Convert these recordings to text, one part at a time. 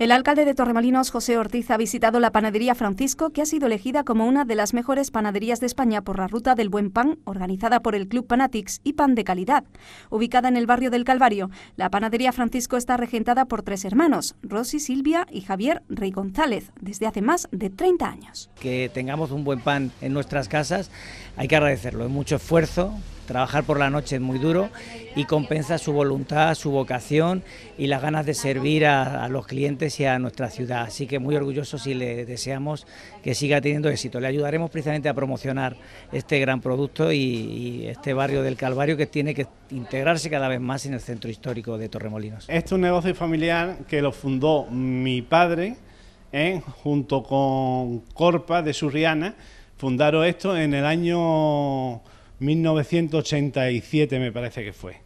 El alcalde de Torremolinos, José Ortiz, ha visitado la panadería Francisco, que ha sido elegida como una de las mejores panaderías de España por la Ruta del Buen Pan, organizada por el Club Panatics y Pan de Calidad. Ubicada en el barrio del Calvario, la panadería Francisco está regentada por tres hermanos, Rosy, Silvia y Javier Rey González, desde hace más de 30 años. Que tengamos un buen pan en nuestras casas, hay que agradecerlo, es mucho esfuerzo, Trabajar por la noche es muy duro y compensa su voluntad, su vocación y las ganas de servir a, los clientes y a nuestra ciudad. Así que muy orgullosos y le deseamos que siga teniendo éxito. Le ayudaremos precisamente a promocionar este gran producto y, este barrio del Calvario que tiene que integrarse cada vez más en el centro histórico de Torremolinos. Este es un negocio familiar que lo fundó mi padre ¿eh? junto con Corpa de Surriana. Fundaron esto en el año 1987 me parece que fue.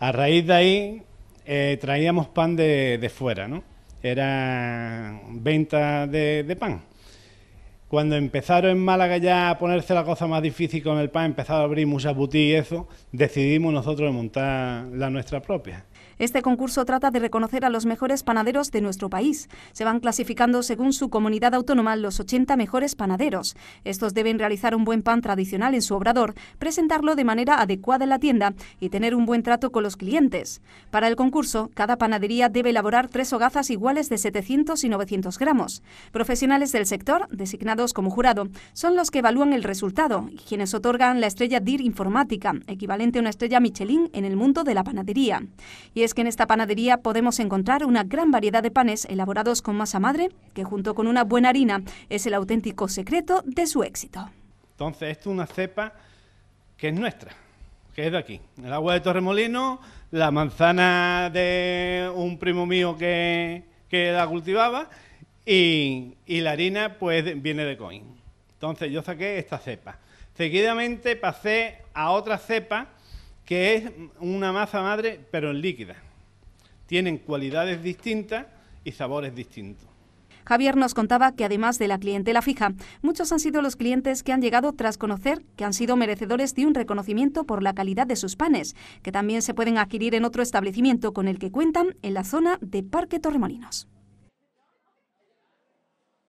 A raíz de ahí eh, traíamos pan de, fuera, ¿no? Era venta de, de pan cuando empezaron en Málaga ya a ponerse la cosa más difícil con el pan, empezaron a abrir muchas boutiques y eso, decidimos nosotros montar la nuestra propia. Este concurso trata de reconocer a los mejores panaderos de nuestro país. Se van clasificando según su comunidad autónoma los 80 mejores panaderos. Estos deben realizar un buen pan tradicional en su obrador, presentarlo de manera adecuada en la tienda y tener un buen trato con los clientes. Para el concurso, cada panadería debe elaborar tres hogazas iguales de 700 y 900 gramos. Profesionales del sector, designados como jurado son los que evalúan el resultado y quienes otorgan la estrella DIR Informática, equivalente a una estrella Michelin en el mundo de la panadería. Y es que en esta panadería podemos encontrar una gran variedad de panes elaborados con masa madre, que junto con una buena harina es el auténtico secreto de su éxito. Entonces, esto es una cepa que es nuestra, que es de aquí. El agua de Torremolino, la manzana de un primo mío que, que la cultivaba y, la harina pues viene de coin. Entonces yo saqué esta cepa. Seguidamente pasé a otra cepa que es una masa madre pero en líquida. Tienen cualidades distintas y sabores distintos. Javier nos contaba que además de la clientela fija, muchos han sido los clientes que han llegado tras conocer que han sido merecedores de un reconocimiento por la calidad de sus panes, que también se pueden adquirir en otro establecimiento con el que cuentan en la zona de Parque Torremolinos.